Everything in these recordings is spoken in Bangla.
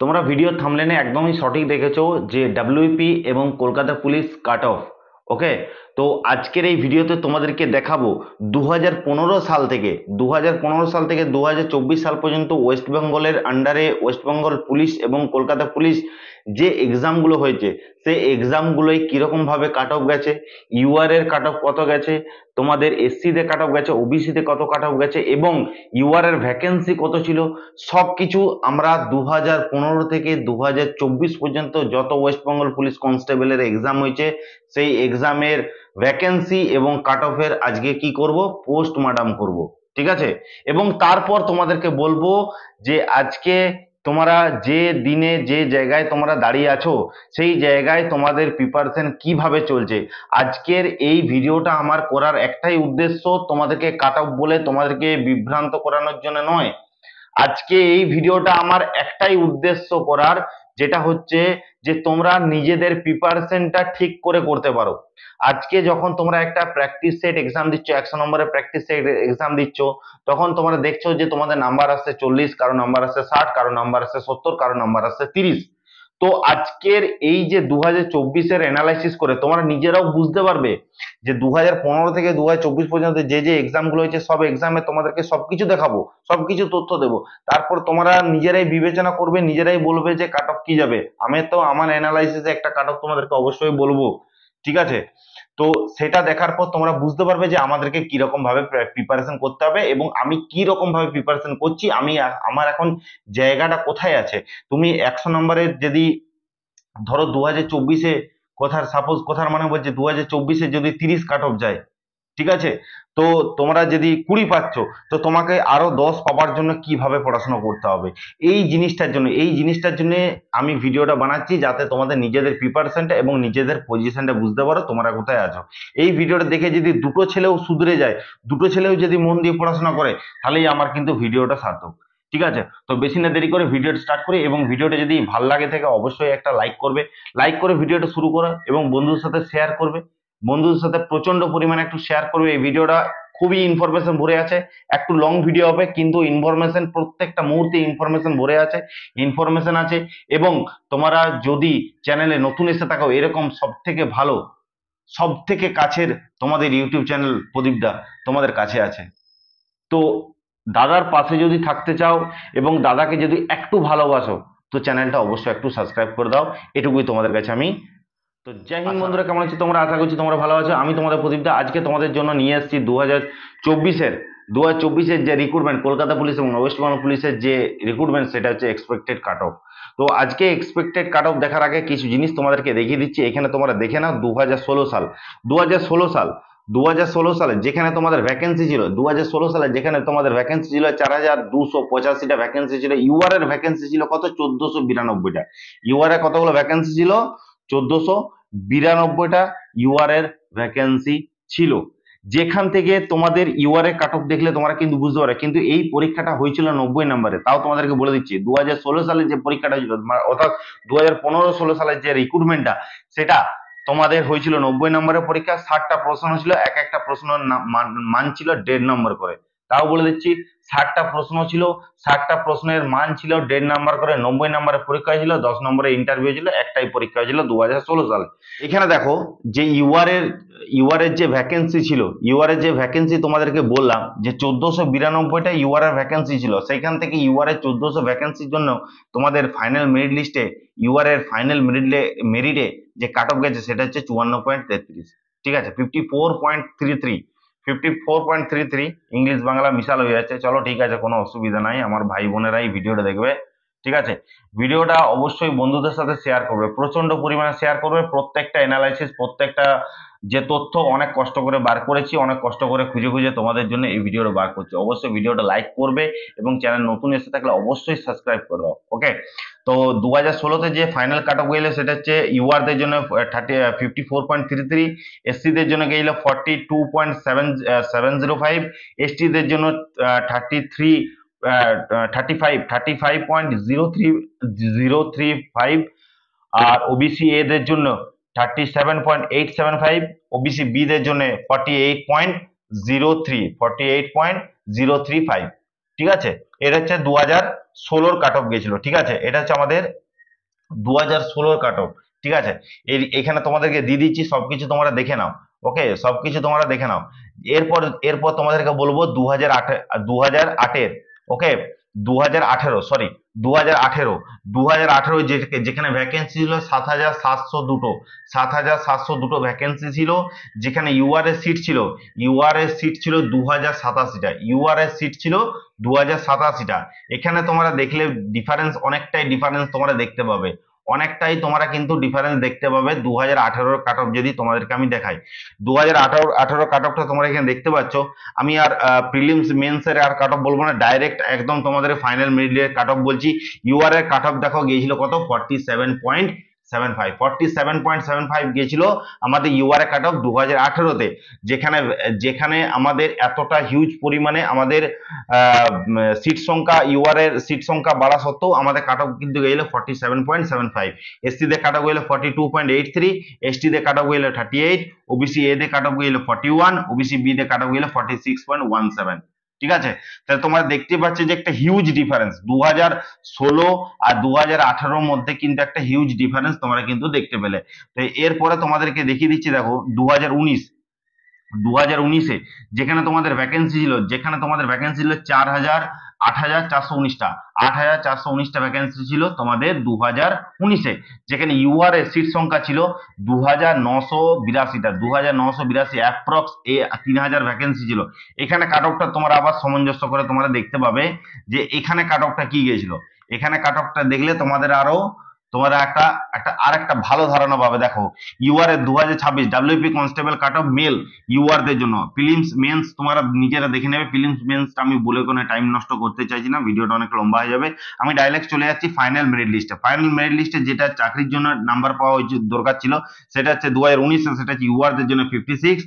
তোমরা ভিডিও থামলেনে একদমই সঠিক দেখেছো যে ডাব্লিউপি এবং Kolkata police cut off okay তো আজকের এই ভিডিওতে তোমাদেরকে দেখাবো দু সাল থেকে দু সাল থেকে দু সাল পর্যন্ত ওয়েস্ট বেঙ্গলের আন্ডারে ওয়েস্টবেঙ্গল পুলিশ এবং কলকাতা পুলিশ যে এক্সামগুলো হয়েছে সে এক্সামগুলোয় কীরকমভাবে কাট অফ গেছে ইউআরের কাট অফ কত গেছে তোমাদের এসসিতে কাট অফ গেছে ওবিসিতে কত কাট অফ গেছে এবং ইউআরের ভ্যাকেন্সি কত ছিল সব কিছু আমরা দু থেকে দু পর্যন্ত যত ওয়েস্ট বেঙ্গল পুলিশ কনস্টেবলের এক্সাম হয়েছে সেই এক্সামের ভ্যাকেন্সি এবং কাট অফের আজকে কি করব পোস্ট মার্টাম করব ঠিক আছে এবং তারপর তোমাদেরকে বলবো যে আজকে তোমরা যে দিনে যে জায়গায় তোমরা দাঁড়িয়ে আছো সেই জায়গায় তোমাদের প্রিপারেশন কিভাবে চলছে আজকের এই ভিডিওটা আমার করার একটাই উদ্দেশ্য তোমাদেরকে কাট অফ বলে তোমাদেরকে বিভ্রান্ত করানোর জন্য নয় আজকে এই ভিডিওটা আমার একটাই উদ্দেশ্য করার যেটা হচ্ছে যে তোমরা নিজেদের প্রিপারেশনটা ঠিক করে করতে পারো আজকে যখন তোমরা একটা প্র্যাকটিস সেট এক্সাম দিচ্ছ একশো নম্বরের প্র্যাকটিস সেট এক্সাম দিচ্ছ তখন তোমরা দেখছো যে তোমাদের নাম্বার আসছে চল্লিশ কারো নাম্বার আসছে ষাট কারো নাম্বার আসছে সত্তর কারো নাম্বার আসছে তিরিশ তো আজকের এই যে দু এর অ্যানালাইসিস করে তোমরা নিজেরাও বুঝতে পারবে যে দু থেকে দু পর্যন্ত যে যে এক্সামগুলো হয়েছে সব এক্সামে তোমাদেরকে সবকিছু দেখাবো সবকিছু তথ্য দেবো তারপর তোমরা নিজেরাই বিবেচনা করবে নিজেরাই বলবে যে কাট অফ কি যাবে আমি তো আমার অ্যানালাইসিসে একটা কাট অফ তোমাদেরকে অবশ্যই বলবো ঠিক আছে তো সেটা দেখার পর তোমরা বুঝতে পারবে যে আমাদেরকে কিরকম ভাবে প্রিপারেশন করতে হবে এবং আমি কি রকম ভাবে প্রিপারেশন করছি আমি আমার এখন জায়গাটা কোথায় আছে তুমি একশো নম্বরের যদি ধরো দু হাজার চব্বিশে কথার সাপোজ কথার মানে বলছি দু হাজার চব্বিশে যদি তিরিশ কাট অফ যায় ঠিক আছে তো তোমরা যদি কুড়ি পাচ্ছ তো তোমাকে আরো দশ পাওয়ার জন্য কিভাবে পড়াশোনা করতে হবে এই জিনিসটার জন্য এই জিনিসটার জন্য আমি ভিডিওটা বানাচ্ছি যাতে তোমাদের নিজেদের প্রিপারেশনটা এবং নিজেদের পজিশনটা বুঝতে পারো তোমরা কোথায় আছো এই ভিডিওটা দেখে যদি দুটো ছেলেও সুধরে যায় দুটো ছেলেও যদি মন দিয়ে পড়াশোনা করে তাহলেই আমার কিন্তু ভিডিওটা সার্থক ঠিক আছে তো বেশি না দেরি করে ভিডিওটা স্টার্ট করি এবং ভিডিওটা যদি ভাল লাগে থাকে অবশ্যই একটা লাইক করবে লাইক করে ভিডিওটা শুরু করা এবং বন্ধুদের সাথে শেয়ার করবে বন্ধুদের সাথে প্রচন্ড পরিমাণে একটু শেয়ার করবে এই ভিডিওটা খুবই ইনফরমেশন ভরে আছে একটু লং ভিডিও হবে কিন্তু ইনফরমেশন প্রত্যেকটা মুহূর্তে ইনফরমেশন ভরে আছে ইনফরমেশন আছে এবং তোমরা যদি চ্যানেলে নতুন এসে থাকো এরকম সব থেকে ভালো সব থেকে কাছের তোমাদের ইউটিউব চ্যানেল প্রদীপদা তোমাদের কাছে আছে তো দাদার পাশে যদি থাকতে চাও এবং দাদাকে যদি একটু ভালোবাসো তো চ্যানেলটা অবশ্যই একটু সাবস্ক্রাইব করে দাও এটুকুই তোমাদের কাছে আমি তো জয় হিন্দ আচ্ছা। বন্ধুরা কেমন আছো তোমরা আশা করছি তোমরা ভালো আছো আমি তোমাদের প্রদীপদা আজকে তোমাদের জন্য নিয়ে এসেছি দু হাজার চব্বিশের দু হাজার চব্বিশের যে রিক্রুটমেন্ট কলকাতা পুলিশ এবং ওয়েস্ট বেঙ্গল পুলিশের যে রিক্রুটমেন্ট সেটা হচ্ছে এক্সপেক্টেড কাট অফ তো আজকে এক্সপেক্টেড কাট অফ দেখার আগে কিছু জিনিস তোমাদেরকে দেখিয়ে দিচ্ছি এখানে তোমরা দেখে নাও দু সাল দু সাল দু সালে যেখানে তোমাদের ভ্যাকেন্সি ছিল দু সালে যেখানে তোমাদের ভ্যাকেন্সি ছিল চার হাজার দুশো পঁচাশিটা ভ্যাকেন্সি ছিল ইউআর এর ভ্যাকেন্সি ছিল কত চোদ্দশো বিরানব্বইটা ইউআর এর কতগুলো ভ্যাকেন্সি ছিল চোদ্দশো বিরানব্বইটা ইউআরের ভ্যাকেন্সি ছিল যেখান থেকে তোমাদের ইউআরের কাট অফ দেখলে তোমরা কিন্তু বুঝতে পারো কিন্তু এই পরীক্ষাটা হয়েছিল নব্বই নম্বরে তাও তোমাদেরকে বলে দিচ্ছি দু সালে যে পরীক্ষাটা হয়েছিল অর্থাৎ দু হাজার পনেরো ষোলো সালের যে রিক্রুটমেন্টটা সেটা তোমাদের হয়েছিল নব্বই নম্বরের পরীক্ষা ষাটটা প্রশ্ন হয়েছিল এক একটা প্রশ্নের মান ছিল দেড় নম্বর করে তাও বলে দিচ্ছি ষাটটা প্রশ্ন ছিল ষাটটা প্রশ্নের মান ছিল দেড় নাম্বার করে নব্বই নাম্বারের পরীক্ষা ছিল দশ নম্বরে ইন্টারভিউ ছিল একটাই পরীক্ষা হয়েছিল দু সালে এখানে দেখো যে ইউআরের ইউআরের যে ভ্যাকেন্সি ছিল ইউআরের যে ভ্যাকেন্সি তোমাদেরকে বললাম যে চোদ্দোশো বিরানব্বইটা ইউআরের ভ্যাকেন্সি ছিল সেইখান থেকে ইউআরের চোদ্দোশো ভ্যাকেন্সির জন্য তোমাদের ফাইনাল মেরিট লিস্টে ইউআরের ফাইনাল মেরিট মেরিটে যে কাট অফ গেছে সেটা হচ্ছে চুয়ান্ন পয়েন্ট তেত্রিশ ঠিক আছে fifty four point three three fifty four point three three English Bangla মিশাল হয়ে যাচ্ছে চলো ঠিক আছে কোনো অসুবিধা নাই আমার ভাই বোনেরাই ভিডিওটা দেখবে ঠিক আছে ভিডিওটা অবশ্যই বন্ধুদের সাথে শেয়ার করবে প্রচন্ড পরিমাণে শেয়ার করবে প্রত্যেকটা অ্যানালাইসিস প্রত্যেকটা যে তথ্য অনেক কষ্ট করে বার করেছি অনেক কষ্ট করে খুঁজে খুঁজে তোমাদের জন্য এই ভিডিওটা বার করছি অবশ্যই ভিডিওটা লাইক করবে এবং চ্যানেল নতুন এসে থাকলে অবশ্যই সাবস্ক্রাইব করবে ওকে তো দু হাজার ষোলোতে যে ফাইনাল কাট অফ গেলে সেটা হচ্ছে ইউআরদের জন্য thirty fifty four point three three এসসিদের জন্য গেল forty two point seven seven zero five এসটিদের জন্য thirty three thirty five thirty five point zero three zero three five আর ওবিসি এদের জন্য thirty seven point eight seven five OBC বিদের জন্য forty eight point zero three eight point zero three five ঠিক আছে এটা হচ্ছে দু হাজার ষোলোর কাট অফ গেছিল ঠিক আছে এটা হচ্ছে আমাদের দু হাজার ষোলোর কাট অফ ঠিক আছে এখানে তোমাদেরকে দিয়ে দিচ্ছি কিছু তোমরা দেখে নাও ওকে কিছু তোমরা দেখে নাও এরপর এরপর তোমাদেরকে বলবো দু হাজার আট দু হাজার আটের ওকে দু হাজার আঠেরো সরি দু হাজার আঠেরো দু হাজার আঠেরো যেখানে ভ্যাকেন্সি ছিল সাত হাজার সাতশো দুটো সাত হাজার সাতশো দুটো ভ্যাকেন্সি ছিল যেখানে ইউআরএস সিট ছিল ইউআরএস সিট ছিল দু হাজার সাতাশিটা ইউআরএস সিট ছিল দু হাজার সাতাশিটা এখানে তোমরা দেখলে ডিফারেন্স অনেকটাই ডিফারেন্স তোমরা দেখতে পাবে অনেকটাই তোমরা কিন্তু ডিফারেন্স দেখতে পাবে দু হাজার আঠারোর কাট অফ যদি তোমাদেরকে আমি দেখাই দু হাজার আঠারো আঠারো কাট অফটা তোমরা এখানে দেখতে পাচ্ছ আমি আর প্রিলিমস মেন্সের আর কাট অফ বলবো না ডাইরেক্ট একদম তোমাদের ফাইনাল মিডিলের কাট অফ বলছি ইউআর এর কাট অফ দেখো গিয়েছিল কত forty seven point seven five seven point seven five গিয়েছিল আমাদের ইউআরএ কাট অফ দু হাজার আঠেরোতে যেখানে যেখানে আমাদের এতটা হিউজ পরিমাণে আমাদের সিট সংখ্যা ইউআরের সিট সংখ্যা বাড়া সত্ত্বেও আমাদের কাট অফ কিন্তু গেলে forty seven point seven five এসটিতে কাট অফ গেলে forty two point eight three এসটিতে কাট অফ গেলে থার্টি এইট ওবিসি এ তে কাট অফ গেলে ফর্টি ওয়ান ওবিসি বি তে কাট অফ গেলে forty six point one seven ঠিক আছে তাহলে তোমরা দেখতে পাচ্ছ যে একটা হিউজ ডিফারেন্স দু হাজার ষোলো আর দু হাজার আঠারোর মধ্যে কিন্তু একটা হিউজ ডিফারেন্স তোমরা কিন্তু দেখতে পেলে তো এরপরে তোমাদেরকে দেখিয়ে দিচ্ছি দেখো দু হাজার উনিশ দু হাজার উনিশে যেখানে তোমাদের ভ্যাকেন্সি ছিল যেখানে তোমাদের ভ্যাকেন্সি ছিল চার হাজার আট হাজার চারশো উনিশটা আট হাজার চারশো উনিশটা ভ্যাকেন্সি ছিল তোমাদের দু হাজার উনিশে যেখানে ইউআরএ সিট সংখ্যা ছিল দু হাজার নশো বিরাশিটা দু হাজার নশো বিরাশি অ্যাপ্রক্স এ তিন হাজার ভ্যাকেন্সি ছিল এখানে কাট অফটা তোমরা আবার সামঞ্জস্য করে তোমরা দেখতে পাবে যে এখানে কাট অফটা কি গিয়েছিল এখানে কাট অফটা দেখলে তোমাদের আরও তোমরা একটা একটা আর একটা ভালো ধারণা পাবে দেখো আর এ দু হাজার ছাব্বিশ WBP constable cut off male UR দের জন্য ফিলিমস মেন্স তোমরা নিজেরা দেখে নেবে ফিলিমস মেন্সটা আমি বলে কোনো টাইম নষ্ট করতে চাইছি না ভিডিওটা অনেক লম্বা হয়ে যাবে আমি ডাইরেক্ট চলে যাচ্ছি ফাইনাল মেরিট লিস্টে ফাইনাল মেরিট লিস্টে যেটা চাকরির জন্য নাম্বার পাওয়া দরকার ছিল সেটা হচ্ছে দু হাজার উনিশে সেটা হচ্ছে ইউআর দের জন্য ফিফটি সিক্স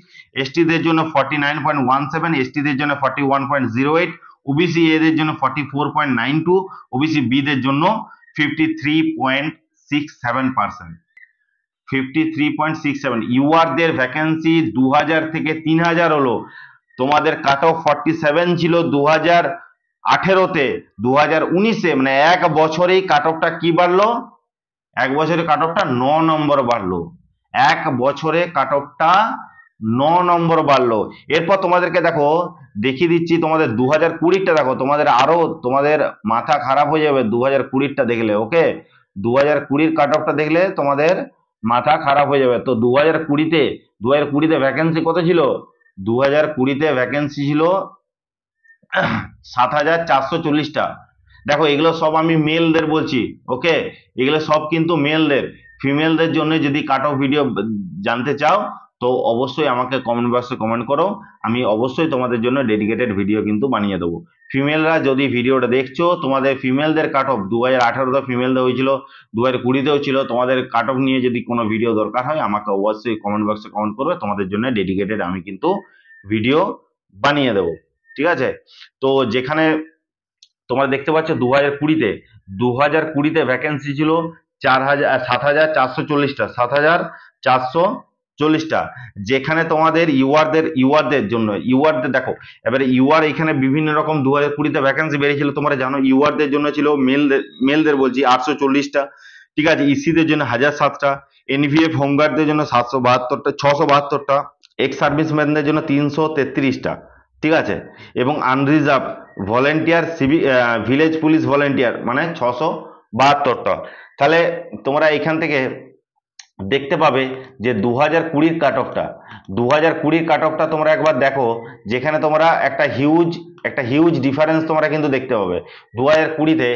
দের জন্য forty nine point one seven দের জন্য forty one point zero eight OBC এদের জন্য forty four point nine two OBC বিদের জন্য ইউ আর দের ভ্যাকেন্সি দু থেকে তিন হাজার হলো তোমাদের কাট অফ ফর্টি সেভেন ছিল দু হাজার আঠেরোতে দু হাজার উনিশে মানে এক বছরেই কাট অফটা কি বাড়লো এক বছরে কাট অফটা ন নম্বর বাড়লো এক বছরে কাট অফটা ন নম্বর বাড়লো এরপর তোমাদেরকে দেখো দেখিয়ে দিচ্ছি তোমাদের দু হাজার কুড়িরটা দেখো তোমাদের আরও তোমাদের মাথা খারাপ হয়ে যাবে দু হাজার কুড়িরটা দেখলে ওকে দু হাজার কুড়ির কাট অফটা দেখলে তোমাদের মাথা খারাপ হয়ে যাবে তো দু হাজার কুড়িতে দু হাজার কুড়িতে ভ্যাকেন্সি কত ছিল দু হাজার কুড়িতে ভ্যাকেন্সি ছিল সাত হাজার চারশো চল্লিশটা দেখো এগুলো সব আমি মেলদের বলছি ওকে এগুলো সব কিন্তু মেলদের ফিমেলদের জন্য যদি কাট অফ ভিডিও জানতে চাও তো অবশ্যই আমাকে কমেন্ট বক্সে কমেন্ট করো আমি অবশ্যই তোমাদের জন্য ডেডিকেটেড ভিডিও কিন্তু বানিয়ে দেবো ফিমেলরা যদি ভিডিওটা দেখছো তোমাদের ফিমেলদের কাট অফ দু হাজার আঠারোতে ফিমেলদের হয়েছিল দু হাজার কুড়িতেও ছিল তোমাদের কাট অফ নিয়ে যদি কোনো ভিডিও দরকার হয় আমাকে অবশ্যই কমেন্ট বক্সে কমেন্ট করবে তোমাদের জন্য ডেডিকেটেড আমি কিন্তু ভিডিও বানিয়ে দেবো ঠিক আছে তো যেখানে তোমরা দেখতে পাচ্ছ দু হাজার কুড়িতে দু হাজার কুড়িতে ভ্যাকেন্সি ছিল চার হাজার সাত হাজার চারশো চল্লিশটা সাত হাজার চারশো চল্লিশটা যেখানে তোমাদের ইউআরদের ইউআরদের জন্য ইউআরদের দেখো এবারে ইউআর এখানে বিভিন্ন রকম দু হাজার কুড়িতে ভ্যাকেন্সি বেড়েছিল তোমরা জানো ইউআরদের জন্য ছিল মেলদের মেলদের বলছি আটশো চল্লিশটা ঠিক আছে ইসিদের জন্য হাজার সাতটা এনভিএফ হোমগার্ডদের জন্য সাতশো বাহাত্তরটা ছশো বাহাত্তরটা এক্স সার্ভিসম্যানদের জন্য তিনশো তেত্রিশটা ঠিক আছে এবং unreserved volunteer CV village police volunteer মানে ছশো বাহাত্তরটা তাহলে তোমরা এখান থেকে দেখতে পাবে যে দু হাজার কুড়ির কাটকটা দু হাজার কুড়ির কাটকটা তোমরা একবার দেখো যেখানে তোমরা একটা হিউজ একটা হিউজ ডিফারেন্স তোমরা কিন্তু দেখতে পাবে দু হাজার কুড়িতে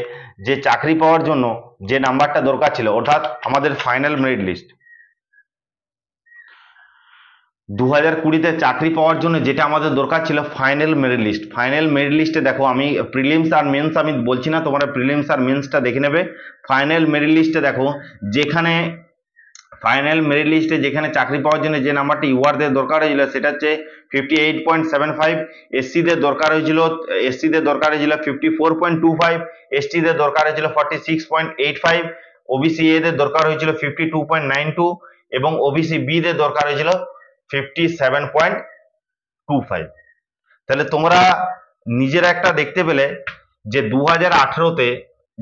যে চাকরি পাওয়ার জন্য যে নাম্বারটা দরকার ছিল অর্থাৎ আমাদের ফাইনাল মেরিট লিস্ট দু হাজার কুড়িতে চাকরি পাওয়ার জন্য যেটা আমাদের দরকার ছিল final merit list final merit লিস্টে দেখো আমি প্রিলিমস আর মেন্স আমি বলছি না তোমরা প্রিলিমস আর মেন্সটা দেখে নেবে ফাইনাল মেরিট লিস্টে দেখো যেখানে ফাইনাল মেরিট লিস্টে যেখানে চাকরি পাওয়ার জন্য যে নাম্বারটি ইউআরদের দরকার হয়েছিল সেটা হচ্ছে fifty eight point seven five দরকার হয়েছিল এসসিদের দরকার হয়েছিল fifty four point two five এসটিদের দরকার হয়েছিল forty six point eight five OBC এদের দরকার হয়েছিল fifty two point nine two এবং ওবিসি বিদের দরকার হয়েছিল fifty seven point two five তাহলে তোমরা নিজেরা একটা দেখতে পেলে যে দু হাজার আঠেরোতে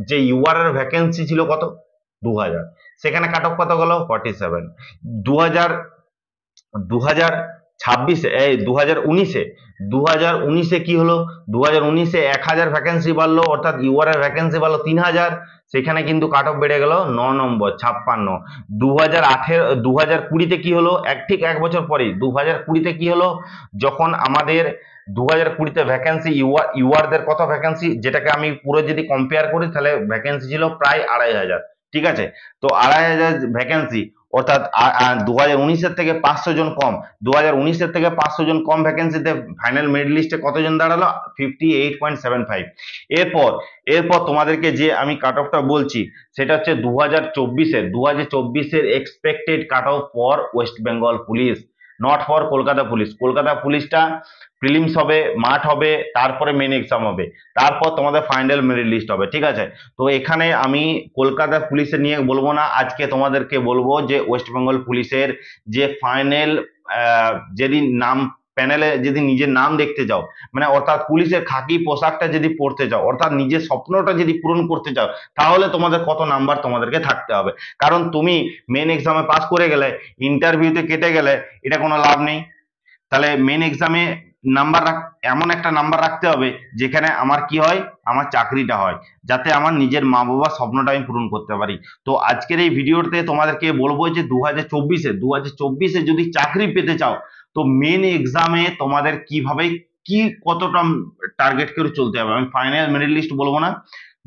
যে ইউআর এর ভ্যাকেন্সি ছিল কত দু হাজার সেখানে কাট অফ কত গেল ফর্টি সেভেন দু হাজার দু হাজার ছাব্বিশে এই দু হাজার উনিশে দু হাজার উনিশে কী হলো দু হাজার উনিশে এক হাজার ভ্যাকেন্সি বাড়লো অর্থাৎ ইউআরের ভ্যাকেন্সি বাড়লো তিন হাজার সেখানে কিন্তু কাট অফ বেড়ে গেল ন নম্বর ছাপ্পান্ন দু হাজার আঠের দু হাজার কুড়িতে কী হলো এক ঠিক এক বছর পরেই দু হাজার কুড়িতে কী হলো যখন আমাদের দু হাজার কুড়িতে ভ্যাকেন্সি ইউআর ইউআরদের কত ভ্যাকেন্সি যেটাকে আমি পুরো যদি কম্পেয়ার করি তাহলে ভ্যাকেন্সি ছিল প্রায় আড়াই হাজার ঠিক আছে তো আড়াই হাজার ভ্যাকেন্সি অর্থাৎ দু হাজার উনিশের থেকে পাঁচশো জন কম দু হাজার উনিশের থেকে পাঁচশো জন কম ভ্যাকেন্সিতে ফাইনাল মেরিট লিস্টে কতজন দাঁড়ালো fifty eight point seven five এরপর এরপর তোমাদেরকে যে আমি কাট অফটা বলছি সেটা হচ্ছে দু হাজার চব্বিশের দু হাজার চব্বিশের expected cut off for West Bengal police not for Kolkata police Kolkata পুলিশটা প্রিলিমস হবে মাঠ হবে তারপরে মেন এক্সাম হবে তারপর তোমাদের ফাইনাল মেরিট লিস্ট হবে ঠিক আছে তো এখানে আমি কলকাতা পুলিশে নিয়ে বলবো না আজকে তোমাদেরকে বলবো যে ওয়েস্ট বেঙ্গল পুলিশের যে ফাইনাল যেদিন নাম প্যানেলে যদি নিজের নাম দেখতে যাও মানে অর্থাৎ পুলিশের খাকি পোশাকটা যদি পড়তে যাও অর্থাৎ নিজের স্বপ্নটা যদি পূরণ করতে চাও তাহলে তোমাদের কত নাম্বার তোমাদেরকে থাকতে হবে কারণ তুমি মেন এক্সামে পাস করে গেলে ইন্টারভিউতে কেটে গেলে এটা কোনো লাভ নেই তাহলে মেন এক্সামে নাম্বার এমন একটা নাম্বার রাখতে হবে যেখানে আমার কি হয় আমার চাকরিটা হয় যাতে আমার নিজের মা বাবার স্বপ্নটা আমি পূরণ করতে পারি তো আজকের এই ভিডিওতে তোমাদেরকে বলবো যে দু হাজার চব্বিশে দু হাজার চব্বিশে যদি চাকরি পেতে চাও তো মেন এক্সামে তোমাদের কিভাবে কি কতটা টার্গেট করে চলতে হবে আমি ফাইনাল মেরিট লিস্ট বলবো না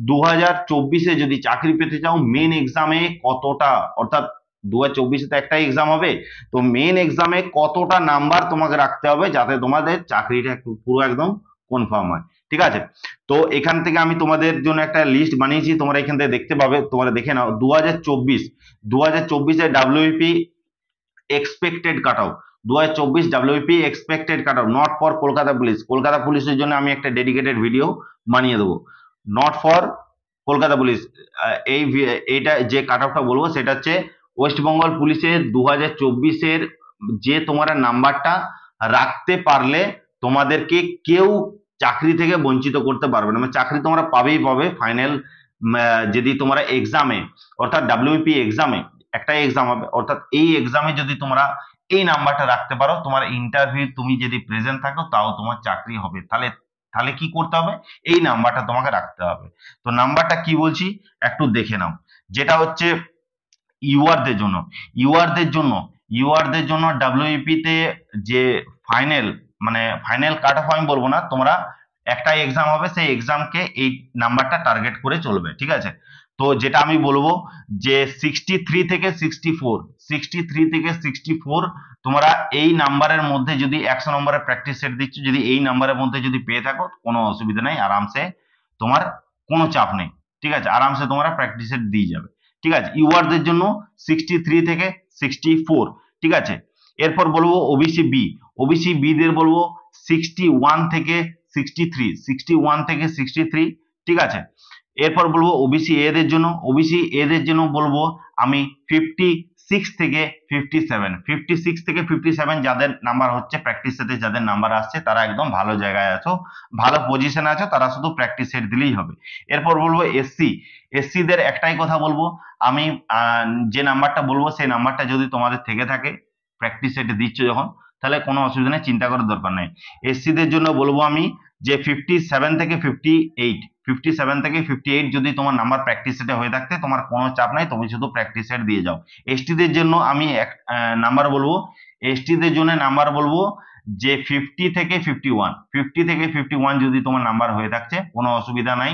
দু হাজার চব্বিশে যদি চাকরি পেতে চাও মেন এক্সামে কতটা অর্থাৎ দু হাজার চব্বিশে তো একটাই এক্সাম হবে তো মেন এক্সামে কতটা নাম্বার তোমাকে রাখতে হবে যাতে তোমাদের চাকরিটা পুরো একদম কনফার্ম হয় ঠিক আছে তো এখান থেকে আমি তোমাদের জন্য একটা লিস্ট বানিয়েছি তোমরা এখান থেকে দেখতে পাবে তোমরা দেখে নাও দু হাজার চব্বিশ দু হাজার চব্বিশে ডাব্লিউপি এক্সপেক্টেড কাট অফ দু হাজার চব্বিশ WBP expected cut off not for Kolkata police Kolkata পুলিশের জন্য আমি একটা ডেডিকেটেড ভিডিও বানিয়ে দেবো নট ফর কলকাতা পুলিশ এই এইটা যে কাট অফটা বলবো সেটা হচ্ছে ওয়েস্ট বেঙ্গল পুলিশের দু হাজার চব্বিশের যে তোমার নাম্বারটা রাখতে পারলে তোমাদেরকে কেউ চাকরি থেকে বঞ্চিত করতে পারবে না মানে চাকরি তোমরা পাবেই পাবে ফাইনাল যদি তোমরা এক্সামে অর্থাৎ ডাব্লিউপি এক্সামে একটা এক্সাম হবে অর্থাৎ এই এক্সামে যদি তোমরা এই নাম্বারটা রাখতে পারো তোমার ইন্টারভিউ তুমি যদি প্রেজেন্ট থাকো তাও তোমার চাকরি হবে তাহলে তাহলে কি করতে হবে এই নাম্বারটা তোমাকে রাখতে হবে তো নাম্বারটা কি বলছি একটু দেখে নাও যেটা হচ্ছে ইউআরদের জন্য ইউআরদের জন্য ইউআরদের জন্য ডাব্লিউপি e তে যে ফাইনাল মানে ফাইনাল কাট অফ আমি বলবো না তোমরা একটা এক্সাম হবে সেই এক্সামকে এই নাম্বারটা টার্গেট করে চলবে ঠিক আছে তো যেটা আমি বলবো যে সিক্সটি থ্রি থেকে সিক্সটি ফোর সিক্সটি থ্রি থেকে সিক্সটি ফোর তোমরা এই নাম্বারের মধ্যে যদি একশো নম্বরের প্র্যাকটিস সেট দিচ্ছ যদি এই নাম্বারের মধ্যে যদি পেয়ে থাকো কোনো অসুবিধা নেই আরামসে তোমার কোনো চাপ নেই ঠিক আছে আরামসে তোমরা প্র্যাকটিস সেট দিয়ে যাবে ঠিক আছে ইউআরদের জন্য সিক্সটি থ্রি থেকে সিক্সটি ফোর ঠিক আছে এরপর বলবো ওবিসি বি ওবিসি বিদের বলবো সিক্সটি ওয়ান থেকে সিক্সটি থ্রি সিক্সটি ওয়ান থেকে সিক্সটি থ্রি ঠিক আছে এরপর বলবো ওবিসি এদের জন্য ওবিসি এদের জন্য বলবো আমি ফিফটি সিক্স থেকে ফিফটি সেভেন ফিফটি সিক্স থেকে ফিফটি সেভেন যাদের নাম্বার হচ্ছে প্র্যাকটিসেতে যাদের নাম্বার আসছে তারা একদম ভালো জায়গায় আছো ভালো পজিশনে আছো তারা শুধু প্র্যাকটিস সেট দিলেই হবে এরপর বলবো এসসি এসসিদের একটাই কথা বলবো আমি যে নাম্বারটা বলবো সেই নাম্বারটা যদি তোমাদের থেকে থাকে প্র্যাকটিস সেটে দিচ্ছ যখন তাহলে কোনো অসুবিধা নেই চিন্তা করার দরকার নেই এসসিদের জন্য বলবো আমি যে ফিফটি সেভেন থেকে ফিফটি এইট ফিফটি সেভেন থেকে ফিফটি এইট যদি তোমার নাম্বার প্র্যাকটিস সেটে হয়ে থাকতে তোমার কোনো চাপ নাই তুমি শুধু প্র্যাকটিস সেট দিয়ে যাও এসটিদের জন্য আমি এক নাম্বার বলবো এসটিদের জন্য নাম্বার বলবো যে ফিফটি থেকে ফিফটি ওয়ান ফিফটি থেকে ফিফটি ওয়ান যদি তোমার নাম্বার হয়ে থাকছে কোনো অসুবিধা নাই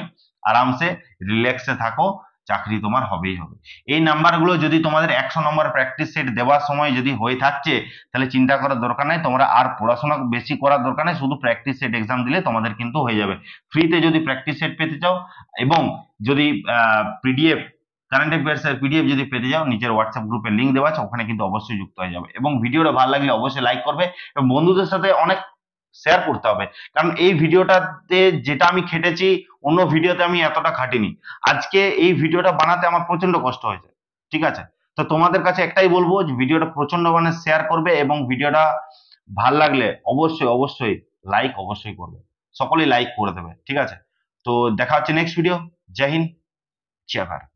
আরামসে রিল্যাক্সে থাকো চাকরি তোমার হবেই হবে এই নাম্বারগুলো যদি তোমাদের একশো নম্বর প্র্যাকটিস সেট দেওয়ার সময় যদি হয়ে থাকছে তাহলে চিন্তা করার দরকার নেই তোমরা আর পড়াশোনা বেশি করার দরকার নেই শুধু প্র্যাকটিস সেট এক্সাম দিলে তোমাদের কিন্তু হয়ে যাবে ফ্রিতে যদি প্র্যাকটিস সেট পেতে চাও এবং যদি পিডিএফ কারেন্ট অ্যাফেয়ার্সের পিডিএফ যদি পেতে যাও নিজের হোয়াটসঅ্যাপ গ্রুপে লিঙ্ক দেওয়া আছে ওখানে কিন্তু অবশ্যই যুক্ত হয়ে যাবে এবং ভিডিওটা ভালো লাগলে অবশ্যই লাইক করবে এবং বন্ধুদের সাথে অনেক শেয়ার করতে হবে কারণ এই ভিডিওটাতে যেটা আমি খেটেছি অন্য ভিডিওতে আমি এতটা খাটিনি আজকে এই ভিডিওটা বানাতে আমার প্রচন্ড কষ্ট হয়েছে ঠিক আছে তো তোমাদের কাছে একটাই বলবো যে ভিডিওটা প্রচন্ড মানে শেয়ার করবে এবং ভিডিওটা ভাল লাগলে অবশ্যই অবশ্যই লাইক অবশ্যই করবে সকলেই লাইক করে দেবে ঠিক আছে তো দেখা হচ্ছে নেক্সট ভিডিও জয় হিন্দ চেয়ার